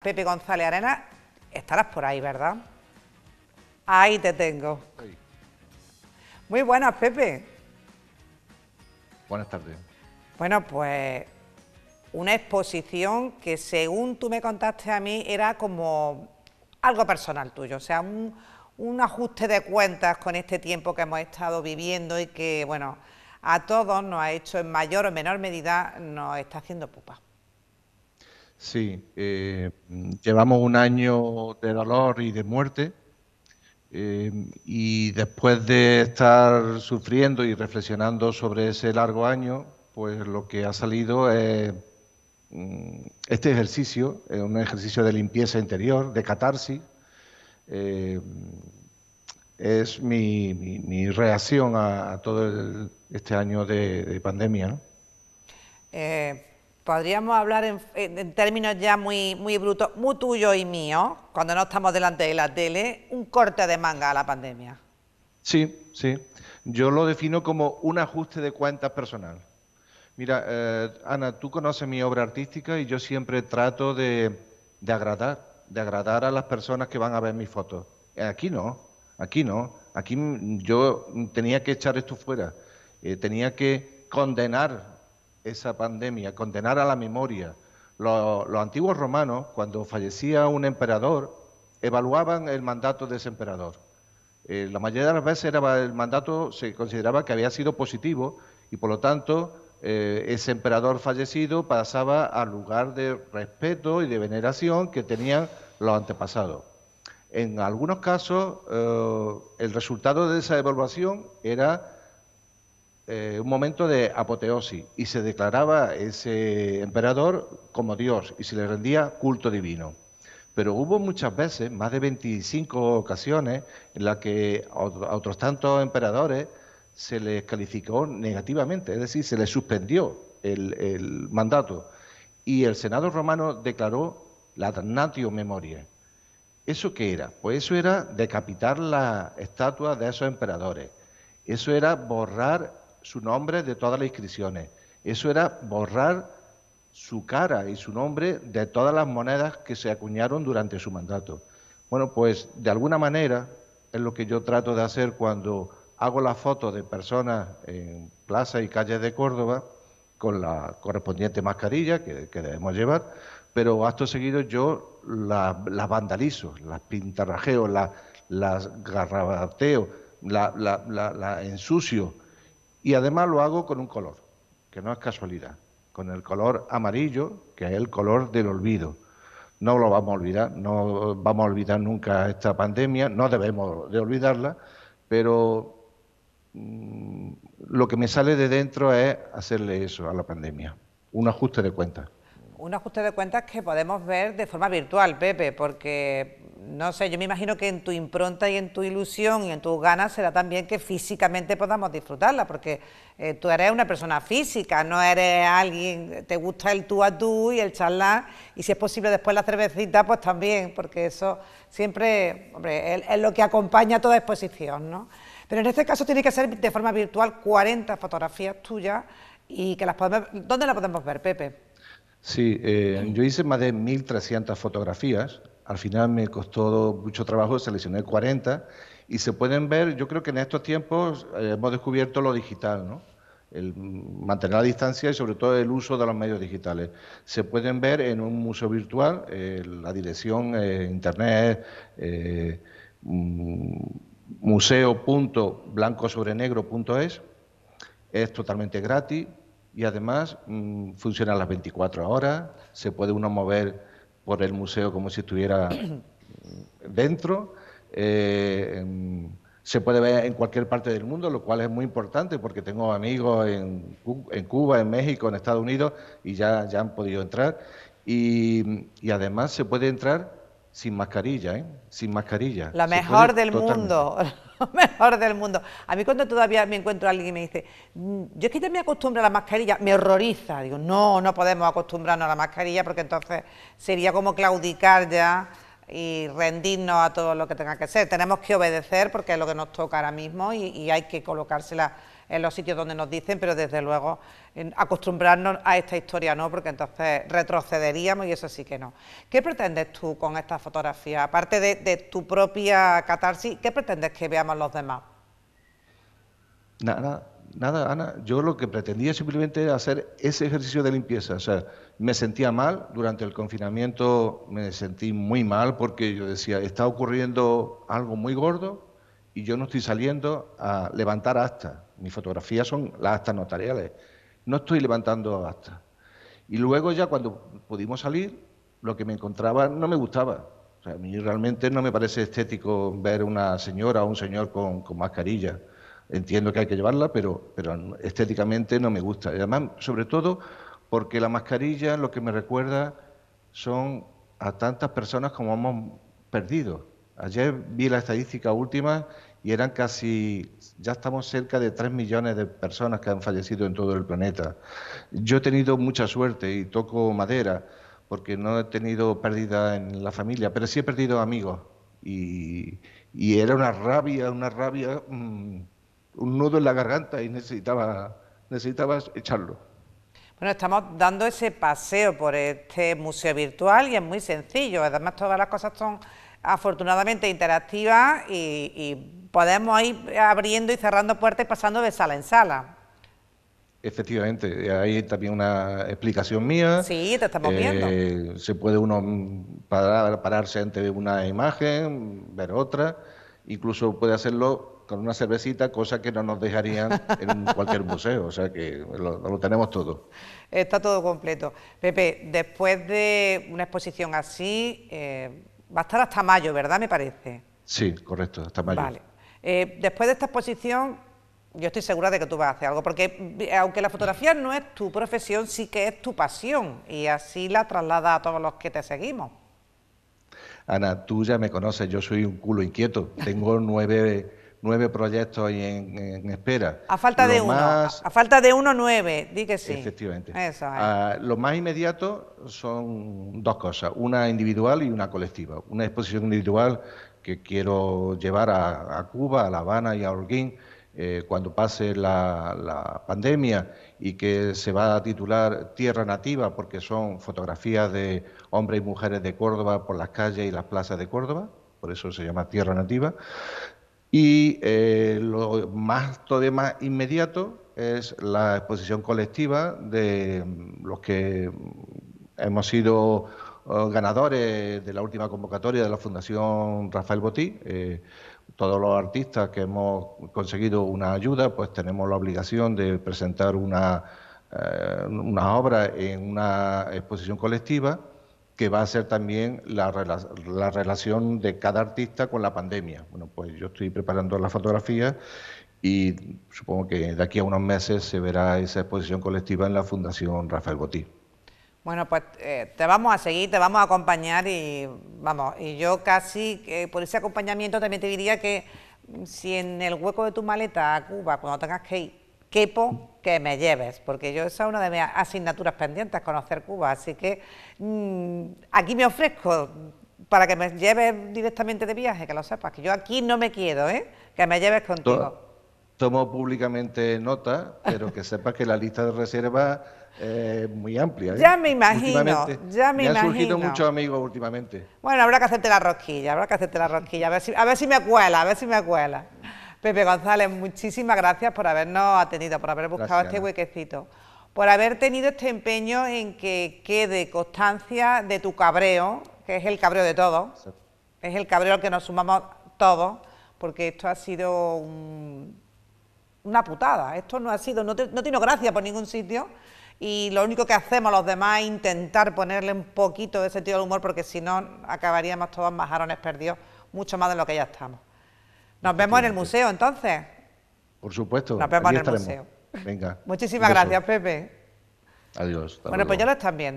Pepe González Arena, estarás por ahí, ¿verdad? Ahí te tengo. Muy buenas, Pepe. Buenas tardes. Bueno, pues una exposición que según tú me contaste a mí era como algo personal tuyo, o sea, un, un ajuste de cuentas con este tiempo que hemos estado viviendo y que, bueno, a todos nos ha hecho en mayor o menor medida, nos está haciendo pupa. Sí, eh, llevamos un año de dolor y de muerte eh, y después de estar sufriendo y reflexionando sobre ese largo año, pues lo que ha salido es mm, este ejercicio, es un ejercicio de limpieza interior, de catarsis. Eh, es mi, reacción a, todo este año de, pandemia podríamos hablar en, términos ya muy, muy brutos, muy tuyo y mío, cuando no estamos delante de la tele, un corte de manga a la pandemia. Sí, sí. Yo lo defino como un ajuste de cuentas personal. Mira, eh, Ana, tú conoces mi obra artística y yo siempre trato de, agradar, de agradar a las personas que van a ver mis fotos. Eh, aquí no, aquí no. Aquí yo tenía que echar esto fuera. Eh, tenía que condenar esa pandemia, condenar a la memoria. Los, antiguos romanos, cuando fallecía un emperador, evaluaban el mandato de ese emperador. Eh, la mayoría de las veces era, el mandato se consideraba que había sido positivo y por lo tanto eh, ese emperador fallecido pasaba al lugar de respeto y de veneración que tenían los antepasados. En algunos casos eh, el resultado de esa evaluación era eh, un momento de apoteosis y se declaraba ese emperador como Dios y se le rendía culto divino. Pero hubo muchas veces, más de 25 ocasiones, en las que a otros tantos emperadores se les calificó negativamente, es decir, se les suspendió el, mandato. Y el Senado romano declaró la damnatio memoria. ¿Eso qué era? Pues eso era decapitar la estatua de esos emperadores. Eso era borrar su nombre de todas las inscripciones. Eso era borrar su cara y su nombre de todas las monedas que se acuñaron durante su mandato. Bueno, pues de alguna manera es lo que yo trato de hacer cuando hago las fotos de personas en plazas y calles de Córdoba con la correspondiente mascarilla que, debemos llevar, pero acto seguido yo las la vandalizo, las pintarrajeo, las, garrabateo, las la, ensucio y además lo hago con un color, que no es casualidad, con el color amarillo, que es el color del olvido. No lo vamos a olvidar, no vamos a olvidar nunca esta pandemia, no debemos de olvidarla, pero mm, lo que me sale de dentro es hacerle eso a la pandemia, un ajuste de cuentas. Un ajuste de cuentas que podemos ver de forma virtual, Pepe, porque no sé, yo me imagino que en tu impronta y en tu ilusión y en tus ganas será también que físicamente podamos disfrutarla, porque eh, tú eres una persona física, no eres alguien, te gusta el tú a tú y el charlar, y si es posible después la cervecita, pues también, porque eso siempre, hombre, es, lo que acompaña a toda exposición, ¿no? Pero en este caso tiene que ser de forma virtual 40 fotografías tuyas y que las podemos, ¿dónde las podemos ver, Pepe? Sí, eh, yo hice más de 1.300 fotografías al final me costó mucho trabajo, seleccioné 40 y se pueden ver, yo creo que en estos tiempos eh, hemos descubierto lo digital, ¿no? El mantener la distancia y sobre todo el uso de los medios digitales. Se pueden ver en un museo virtual, eh, la dirección eh, internet mm, es museo.blancosobrenegro.es, es totalmente gratis y además mm, funciona a las 24 horas, se puede uno mover por el museo como si estuviera dentro. Eh, se puede ver en cualquier parte del mundo, lo cual es muy importante porque tengo amigos en, en Cuba, en México, en Estados Unidos y ya, ya han podido entrar. Y, y además se puede entrar sin mascarilla, ¿eh? Sin mascarilla. La mejor del mundo, mejor del mundo. A mí cuando todavía me encuentro a alguien y me dice, mm, yo es que ya me acostumbro a la mascarilla, me horroriza. Digo, no, no podemos acostumbrarnos a la mascarilla porque entonces sería como claudicar ya y rendirnos a todo lo que tenga que ser. Tenemos que obedecer porque es lo que nos toca ahora mismo y hay que colocársela en los sitios donde nos dicen, pero desde luego acostumbrarnos a esta historia no, porque entonces retrocederíamos y eso sí que no. ¿Qué pretendes tú con esta fotografía? Aparte de, tu propia catarsis, ¿qué pretendes que veamos los demás? Nada, nada, Ana. Yo lo que pretendía simplemente era hacer ese ejercicio de limpieza. O sea, me sentía mal durante el confinamiento, me sentí muy mal porque yo decía, está ocurriendo algo muy gordo y yo no estoy saliendo a levantar actas. Mis fotografías son las actas notariales. No estoy levantando actas. Y luego ya cuando pudimos salir, lo que me encontraba no me gustaba. O a mí realmente no me parece estético ver una señora o un señor con, con mascarilla. Entiendo que hay que llevarla, pero, pero estéticamente no me gusta. además, sobre todo, porque la mascarilla lo que me recuerda son a tantas personas como hemos perdido. Ayer vi la estadística última y eran casi, ya estamos cerca de 3 millones de personas que han fallecido en todo el planeta. Yo he tenido mucha suerte y toco madera porque no he tenido pérdida en la familia, pero sí he perdido amigos. Y, y era una rabia, una rabia, mm, un nudo en la garganta y necesitaba, necesitaba echarlo. Bueno, estamos dando ese paseo por este museo virtual y es muy sencillo. Además, todas las cosas son afortunadamente interactiva y, podemos ir abriendo y cerrando puertas y pasando de sala en sala. Efectivamente, hay también una explicación mía. Sí, te estamos eh, viendo. Se puede uno pararse ante una imagen, ver otra, incluso puede hacerlo con una cervecita, cosa que no nos dejarían en cualquier museo, o sea que lo, tenemos todo. Está todo completo. Pepe, después de una exposición así, eh, Va a estar hasta mayo, ¿verdad? Me parece. Sí, correcto, hasta mayo. Vale. Eh, después de esta exposición, yo estoy segura de que tú vas a hacer algo, porque eh, aunque la fotografía no es tu profesión, sí que es tu pasión y así la traslada a todos los que te seguimos. Ana, tú ya me conoces, yo soy un culo inquieto. Tengo nueve nueve proyectos en, espera. A falta de uno, a, falta de uno, nueve, di que sí. Efectivamente. Ah, lo más inmediato son dos cosas, una individual y una colectiva. Una exposición individual que quiero llevar a, Cuba, a La Habana y a Holguín eh, cuando pase la, la pandemia y que se va a titular Tierra Nativa porque son fotografías de hombres y mujeres de Córdoba por las calles y las plazas de Córdoba por eso se llama Tierra Nativa, y eh, lo más, todavía más inmediato es la exposición colectiva de mm, los que mm, hemos sido oh, ganadores de la última convocatoria de la Fundación Rafael Botí. Eh, todos los artistas que hemos conseguido una ayuda, pues tenemos la obligación de presentar una eh, obra en una exposición colectiva que va a ser también la, relación de cada artista con la pandemia. Bueno, pues yo estoy preparando la fotografía y supongo que de aquí a unos meses se verá esa exposición colectiva en la Fundación Rafael Botí. Bueno, pues eh, te vamos a seguir, te vamos a acompañar y vamos, y yo casi eh, por ese acompañamiento también te diría que mm, si en el hueco de tu maleta a Cuba, cuando tengas que ir, quepo que me lleves, porque yo esa es una de mis asignaturas pendientes, conocer Cuba, así que mm, aquí me ofrezco para que me lleves directamente de viaje, que lo sepas, que yo aquí no me quedo, ¿eh? que me lleves contigo. Tomo públicamente nota, pero que sepas que la lista de reservas eh, es muy amplia. ¿eh? Ya me imagino, ya me, me han surgido muchos amigos últimamente. Bueno, habrá que hacerte la rosquilla, habrá que hacerte la rosquilla, a ver a ver si me cuela, a ver si me cuela. Pepe González, muchísimas gracias por habernos atendido, por haber buscado este huequecito, por haber tenido este empeño en que quede constancia de tu cabreo, que es el cabreo de todos, es el cabreo al que nos sumamos todos, porque esto ha sido una putada, esto no ha sido, no, tiene gracia por ningún sitio, y lo único que hacemos los demás es intentar ponerle un poquito de sentido de humor, porque si no acabaríamos todos majarones perdidos, mucho más de lo que ya estamos. Nos vemos en el museo entonces. Por supuesto. Nos vemos en el museo. Venga. Muchísimas gracias, Pepe. Adiós. Bueno, pues ya lo están viendo.